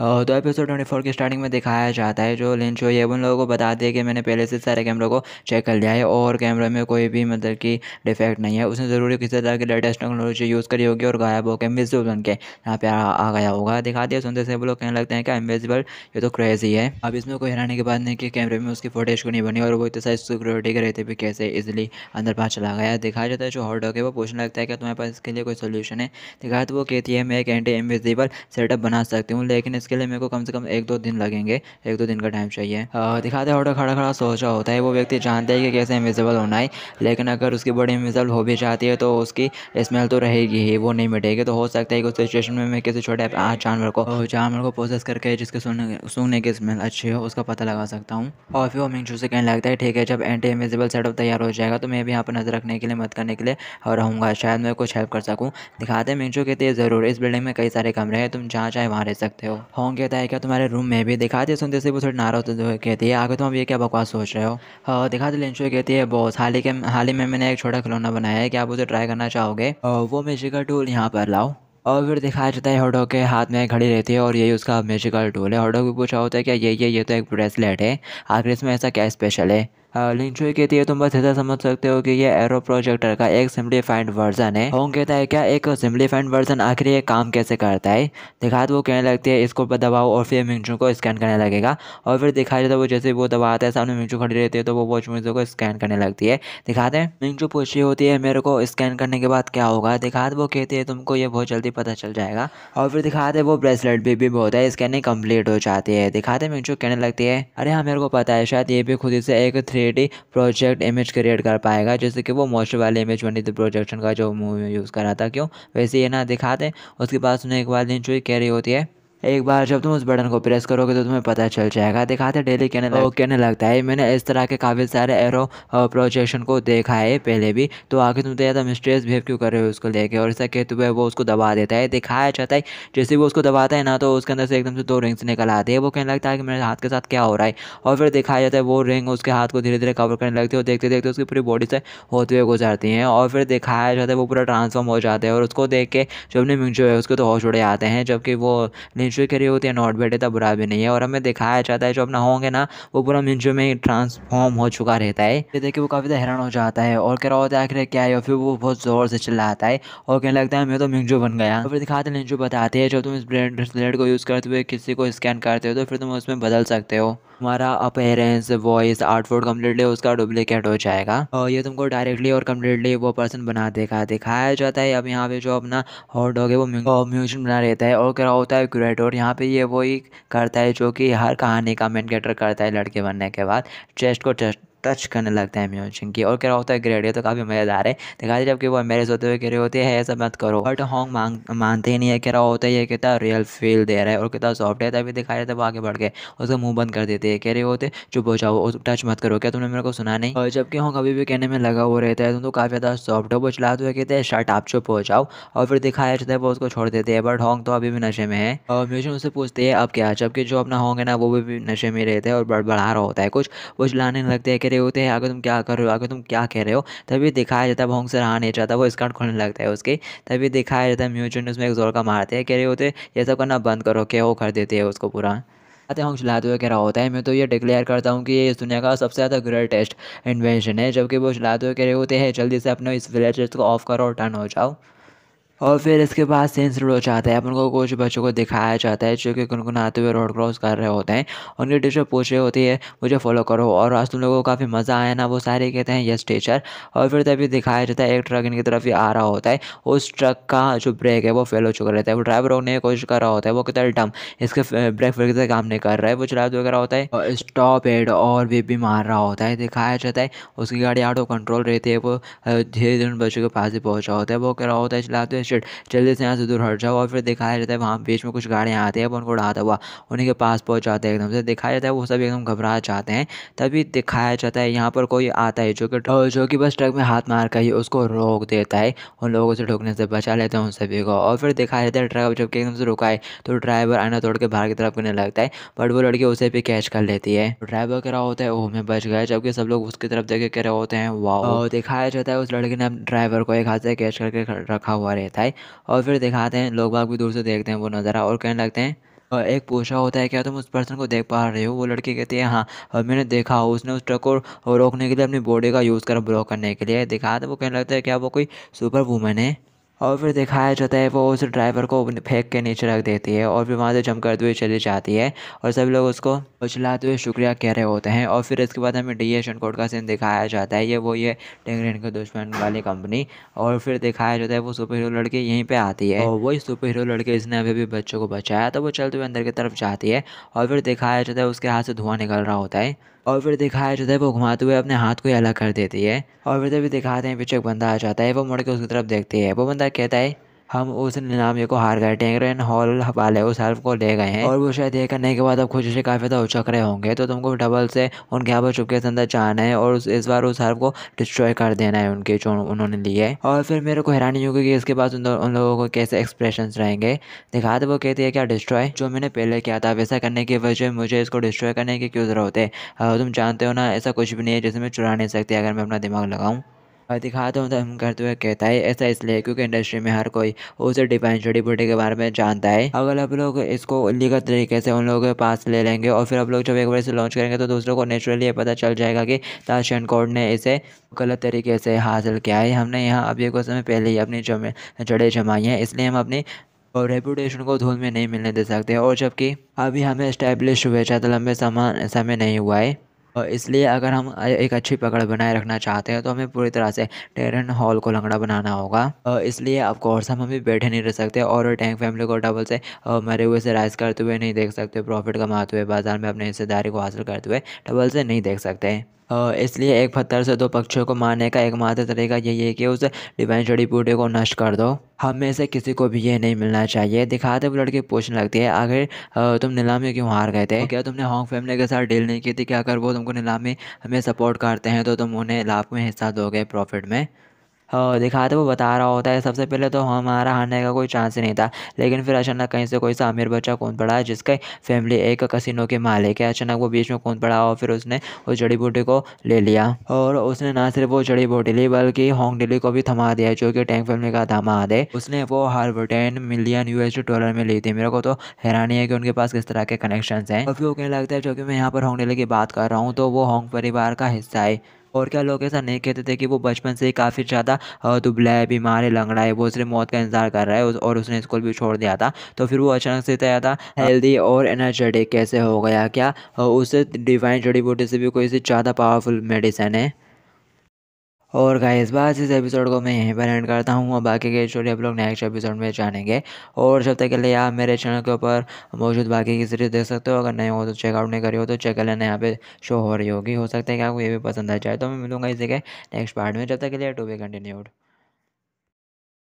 और तो episode twenty four के स्टार्टिंग में दिखाया जाता है जो लिंच हो ये उन लोगों को बता दिया कि मैंने पहले से सारे कैमरों को चेक कर लिया है और कैमरे में कोई भी मतलब कि डिफेक्ट नहीं है उसने ज़रूरी किसी तरह की लेटेस्ट टेक्नोलॉजी यूज़ करी होगी और गायब होकर इन्विजिबल बन के यहाँ पे आ गया होगा दिखा दिया सुनते से वो लोग कहने लगते हैं कि इन्विजिबल ये तो क्रेज़ी है अब इसमें कोई हैरानी की बात नहीं कि कैमरे में उसकी फोटेज को नहीं बनी और वो इतने सारी सिक्योरिटी के रहते भी कैसे इजिली अंदर पास चला गया दिखाया जाता है जो हॉट डॉग है वो पूछने लगता है कि तुम्हारे पास इसके लिए कोई सोल्यूशन है दिखाया तो वो कहती है मैं एक एंटी इन्विजिबल सेटअप बना सकती हूँ लेकिन इसके लिए मेरे को कम से कम एक दो दिन लगेंगे एक दो दिन का टाइम चाहिए दिखाते तो खड़ा खड़ा सोच रहा होता है वो व्यक्ति जानता है कि कैसे इन्विजिबल होना है लेकिन अगर उसकी बॉडी इन्विजिबल हो भी जाती है तो उसकी स्मेल तो रहेगी ही वो नहीं मिटेगी तो हो सकता है कि उस सिचुएशन में मैं किसी छोटे जानवर को जानवर को प्रोसेस करके जिसके सूंघने की स्मेल अच्छी हो उसका पता लगा सकता हूँ और फिर वो मिंगजू से कहने लगता है ठीक है जब एंटी इन्विजिबल सेटअप तैयार हो जाएगा तो मैं भी यहाँ पर नज़र रखने के लिए मत करने के लिए और रहूँगा शायद मैं कुछ हेल्प कर सकूँ दिखाते हैं मिंगजू कहते हैं ज़रूर इस बिल्डिंग में कई सारे कमरे हैं तुम जहाँ चाहे वहाँ रह सकते हो होंग कहता तो है क्या तुम्हारे रूम में भी दिखा दे सुनते से वो थोड़ी नाराज तो होते कहती है आगे तुम ये क्या बकवास सोच रहे हो हाँ, दिखा दे लेंशो कहती है बॉस हाल ही के हाल ही में मैंने एक छोटा खिलौना बनाया है क्या आप उसे ट्राई करना चाहोगे वो मेजिकल टूल यहाँ पर लाओ और फिर दिखाया जाता है हॉडो के हाथ में घड़ी रहती है और यही उसका मेजिकल टूल है हॉडो को पूछा होता है क्या ये ये ये तो एक ब्रेसलेट है आखिर इसमें ऐसा क्या स्पेशल है लिंचोई कहती है तुम बस ऐसा समझ सकते हो कि ये एरो प्रोजेक्टर का एक सिम्प्लीफाइड वर्जन है होंग कहता तो है क्या एक सिम्प्लीफाइंड वर्जन आखिर ये काम कैसे करता है दिखाते तो वो कहने लगती है इसको दबाओ और फिर मिंचू को स्कैन करने लगेगा और फिर दिखा जाता है वो जैसे वो दबाता है सामने मिंचू खड़ी रहती है तो वो वॉच मिंचू को स्कैन करने लगती है दिखाते हैं मिंचू पूछी होती है मेरे को स्कैन करने के बाद क्या होगा दिखाते तो वो कहती है तुमको ये बहुत जल्दी पता चल जाएगा और फिर दिखाते वो ब्रेसलेट भी भी बहुत है स्कैनिंग कम्प्लीट हो जाती है दिखाते मिंचू कहने लगती है अरे हाँ मेरे को पता है शायद ये भी खुद से एक three three project image create कर पाएगा जैसे कि वो मोस्ट वाली इमेज बनी थी प्रोजेक्शन का जो मूवी यूज़ करा था क्यों वैसे ये ना दिखा दें उसके बाद उन्हें एक बार जो कैरी होती है एक बार जब तुम उस बटन को प्रेस करोगे तो तुम्हें पता चल जाएगा दिखाते डेली कहने लग, कहने लगता है मैंने इस तरह के काफ़ी सारे एरो प्रोजेक्शन को देखा है पहले भी तो आगे तुम तो ज़्यादा तो मिस्ट्रेस बिहेव क्यों कर रहे हो उसको लेके और इसका कहते हुए वो उसको दबा देता है दिखाया जाता है जैसे वो उसको दबाता है ना तो उसके अंदर से एकदम से दो रिंग्स निकल आती है वो कहने लगता है कि मेरे हाथ के साथ क्या हो रहा है और फिर दिखाया जाता है वो रिंग उसके हाथ को धीरे धीरे कवर करने लगती है और देखते देखते उसकी पूरी बॉडी से होते हुए गुजरती हैं और फिर दिखाया जाता है वो पूरा ट्रांसफॉर्म हो जाता है और उसको देख के जो अपने मिंग है उसके तो होश उड़े आते हैं जबकि वो म्यूचुअल रही होती है नॉट बैठे तो बुरा भी नहीं है और हमें दिखाया जाता है जो अपना होंगे ना वो पूरा म्यूचुअल में ही ट्रांसफॉर्म हो चुका रहता है ये देखिए वो काफ़ी हैरान हो जाता है और कह रहा होता है आखिर क्या है और फिर वो बहुत ज़ोर से चिल्लाता है और कहने लगता है मैं तो मिंगजो बन गया फिर दिखाते हैं जो बताते हैं जब तुम इस ब्रेड ब्रेसलेट को यूज़ करते हुए किसी को स्कैन करते हो तो फिर तुम उसमें बदल सकते हो हमारा अपेयरेंस वॉइस आउटफुट कम्प्लीटली उसका डुप्लीकेट हो जाएगा और ये तुमको डायरेक्टली और कम्प्लीटली वो पर्सन बना देगा दिखाया जाता है अब यहाँ पे जो अपना हॉट डॉग है वो म्यूजियम बना रहता है और क्या होता है क्यूरेटर यहाँ पे ये वही करता है जो कि हर कहानी का मेन करता है लड़के बनने के बाद चेस्ट को चेस्ट टच करने लगता है म्यूजिन की और कह रहा होता है ग्रेडियो तो काफ़ी मज़ेदार है दिखा दी जबकि वो मेरे होते हुए कह रहे होते हैं ऐसा मत करो बट हॉन्ग मांग मानते ही नहीं है कह रहा होता है ये कितना रियल फील दे रहा है और कितना सॉफ्ट है तभी दिखा रहे थे वो आगे बढ़ गए उसका मुँह बंद कर देते हैं कह रहे होते चुप हो जाओ टच मत करो क्या तुमने मेरे को सुना नहीं और जबकि हॉन्ग अभी भी कहने में लगा हुआ रहता है तुम तो काफ़ी ज़्यादा सॉफ्ट हो वो चलाते हुए कहते हैं शर्ट आप चुप हो जाओ और फिर दिखाया जाता है वो उसको छोड़ देते हैं बट हॉन्ग तो अभी भी नशे में है और म्यूजिक उससे पूछते हैं अब क्या जबकि जो अपना हॉन्ग है ना वो भी नशे में रहते हैं और बढ़ा रहा होता है कुछ वो चलाने लगते हैं कह रहे होते हैं आगे तुम क्या कर रहे हो आगे तुम क्या कह रहे हो तभी दिखाया जाता है भोंगसर से नहीं चाहता वो स्काउट खोलने लगता है उसके तभी दिखाया जाता है म्यूचुअल उसमें एक जोर का मारते हैं कह रहे होते ये सब करना बंद करो के वो कर देते हैं उसको पूरा आते होंगे चलाते हुए कह रहा होता है मैं तो ये डिक्लेयर करता हूँ कि ये इस दुनिया का सबसे ज़्यादा ग्रेटेस्ट इन्वेंशन है जबकि वो चलाते हुए कह रहे होते हैं जल्दी से अपने इस विलेज को ऑफ करो और टर्न हो जाओ और फिर इसके बाद सेंस रोड हो जाता है अपन को कुछ बच्चों को दिखाया जाता है जो कि गुनगुनाते हुए रोड क्रॉस कर रहे होते हैं उनके टीचर पूछ रही होती है मुझे फॉलो करो और आज तुम लोगों को काफ़ी मज़ा आया ना वो सारे कहते हैं यस टीचर और फिर तभी दिखाया जाता है एक ट्रक इनकी तरफ ही आ रहा होता है उस ट्रक का जो ब्रेक है वो फेल हो चुका रहता है वो ड्राइवर रोकने की कोशिश कर रहा होता है वो कितना डम इसके ब्रेक फिर कितना काम नहीं कर रहा है वो चला वगैरह होता है और स्टॉप एड और भी भी मार रहा होता है दिखाया जाता है उसकी गाड़ी आउट ऑफ कंट्रोल रहती है वो धीरे धीरे उन बच्चों के पास ही पहुँचा होता है वो कह रहा होता है चलाते शिट जल्दी से यहाँ से दूर हट जाओ और फिर दिखाया जाता है वहाँ बीच में कुछ गाड़ियाँ आती है उनको उड़ाता हुआ उन्हीं के पास पहुँच जाते हैं एकदम से दिखाया जाता है वो सब एकदम घबरा जाते हैं तभी दिखाया जाता है यहाँ पर कोई आता है जो कि जो कि बस ट्रक में हाथ मार कर ही उसको रोक देता है उन लोगों से ठोकने से बचा लेते हैं उन सभी को और फिर दिखाया जाता है ट्रक जबकि एकदम से रुका है तो ड्राइवर आना तोड़ के बाहर की तरफ करने लगता है बट वो लड़की उसे भी कैच कर लेती है ड्राइवर कह रहा होता है वो मैं बच गया जबकि सब लोग उसकी तरफ देखे कह रहे होते हैं वाह दिखाया जाता है उस लड़की ने ड्राइवर को एक हाथ से कैच करके रखा हुआ रहता है था है और फिर दिखाते हैं लोग बाग भी दूर से देखते हैं वो नज़ारा और कहने लगते हैं और एक पूछा होता है क्या तुम उस पर्सन को देख पा रहे हो वो लड़की कहती है हाँ और मैंने देखा हो उसने उस ट्रक को रोकने के लिए अपनी बॉडी का यूज़ कर ब्लॉक करने के लिए दिखा तो वो कहने लगता है क्या वो कोई सुपर वूमेन है और फिर दिखाया जाता है वो उस ड्राइवर को फेंक के नीचे रख देती है और फिर वहाँ से जम करते हुए चली जाती है और सब लोग उसको उछलाते हुए शुक्रिया कह रहे होते हैं और फिर इसके बाद हमें डी एस कोड का सीन दिखाया जाता है ये वो ये टेंगरेन के दुश्मन वाली कंपनी और फिर दिखाया जाता है वो सुपर हीरो लड़के यहीं पर आती है और वही सुपर हीरो लड़के इसने अभी भी बच्चों को बचाया तो वो चलते हुए अंदर की तरफ जाती है और फिर दिखाया जाता है उसके हाथ से धुआं निकल रहा होता है और फिर दिखाया जाता है वो घुमाते हुए अपने हाथ को ही अलग कर देती है और फिर तभी दिखाते हैं पीछे एक बंदा आ जाता है वो मुड़ के उसकी तरफ देखती है वो बंदा कहता है हम उस नीलामी को हार गए टेंगरेन हॉल वाले उस हेल्प को ले गए हैं और वो शायद ये करने के बाद अब खुशी से काफ़ी ज़्यादा उचक रहे होंगे तो तुमको डबल से उनके यहाँ पर चुपके से अंदर जाना है और उस इस बार उस हेल्प को डिस्ट्रॉय कर देना है उनके जो उन्होंने लिए और फिर मेरे को हैरानी होगी कि इसके बाद उन, उन लोगों को कैसे एक्सप्रेशन रहेंगे दिखा दे वो कहती है क्या डिस्ट्रॉय जो मैंने पहले किया था वैसा करने की वजह मुझे इसको डिस्ट्रॉय करने की क्यों ज़रूरत है तुम जानते हो ना ऐसा कुछ भी नहीं है जिसे मैं चुरा नहीं सकती अगर मैं अपना दिमाग लगाऊँ दिखाता हूँ तो हम करते तो हुए कहता है ऐसा इसलिए क्योंकि इंडस्ट्री में हर कोई उसे डिफाइन जड़ी बूटी के बारे में जानता है अगर आप लोग इसको लीगल तरीके से उन लोगों के पास ले लेंगे और फिर आप लोग जब एक बार इसे लॉन्च करेंगे तो दूसरों को नेचुरली ये पता चल जाएगा कि ताशन कोड ने इसे गलत तरीके से हासिल किया है हमने यहाँ अभी कुछ समय पहले ही अपनी जमे जड़ें जमाई हैं इसलिए हम अपनी और रेपुटेशन को धूल में नहीं मिलने दे सकते और जबकि अभी हमें इस्टेब्लिश हुए ज़्यादा तो लंबे समान समय नहीं हुआ है और इसलिए अगर हम एक अच्छी पकड़ बनाए रखना चाहते हैं तो हमें पूरी तरह से टेरन हॉल को लंगड़ा बनाना होगा और इसलिए ऑफकोर्स हम अभी बैठे नहीं रह सकते और टैंक फैमिली को डबल से मरे हुए से राइज करते हुए नहीं देख सकते प्रॉफिट कमाते हुए बाजार में अपने हिस्सेदारी को हासिल करते हुए डबल से नहीं देख सकते इसलिए एक पत्थर से दो पक्षियों को मारने का एकमात्र तरीका यही है कि उस डिवाइन जड़ी बूटी को नष्ट कर दो हम में से किसी को भी ये नहीं मिलना चाहिए दिखाते वो लड़की पूछने लगती है आखिर तुम नीलामी क्यों हार गए थे क्या तुमने हॉन्ग फैमिली के साथ डील नहीं की थी कि अगर वो तुमको नीलामी हमें सपोर्ट करते हैं तो तुम उन्हें लाभ में हिस्सा दोगे प्रॉफिट में दिखा था वो बता रहा होता है सबसे पहले तो हमारा हारने का कोई चांस ही नहीं था लेकिन फिर अचानक कहीं से कोई सा अमीर बच्चा कौन पड़ा है जिसके फैमिली एक कसिनो के मालिक है अचानक वो बीच में कौन पड़ा और फिर उसने उस जड़ी बूटी को ले लिया और उसने ना सिर्फ वो जड़ी बूटी ली बल्कि होंग डिली को भी थमा दिया जो कि टैंक फैमिली का दामाद है उसने वो हर टेन मिलियन यू डॉलर में ली थी मेरे को तो हैरानी है कि उनके पास किस तरह के कनेक्शन हैं और फिर वो कहने लगता है जो कि मैं यहाँ पर होंग डिली की बात कर रहा हूँ तो वो होंग परिवार का हिस्सा है और क्या लोग ऐसा नहीं कहते थे कि वो बचपन से ही काफ़ी ज़्यादा दुबला है बीमार है लंगड़ा है वो उसने मौत का इंतजार कर रहा है और उसने स्कूल भी छोड़ दिया था तो फिर वो अचानक से तया था हाँ। हेल्दी और एनर्जेटिक कैसे हो गया क्या उस डिवाइन जड़ी बूटी से भी कोई सी ज़्यादा पावरफुल मेडिसन है और गाइस बात इस एपिसोड को मैं यहीं पर एंड करता हूँ और बाकी की स्टोरी आप लोग नेक्स्ट एपिसोड में जानेंगे और जब तक के लिए आप मेरे चैनल के ऊपर मौजूद बाकी की सीरीज़ देख सकते हो अगर नहीं हो तो चेकआउट नहीं करी हो तो चेक कर लेना यहाँ पे शो हो रही होगी हो सकता है कि आपको ये भी पसंद आ जाए तो मैं मिलूँगा इसी के नेक्स्ट पार्ट में जब तक के लिए टू बी कंटिन्यूड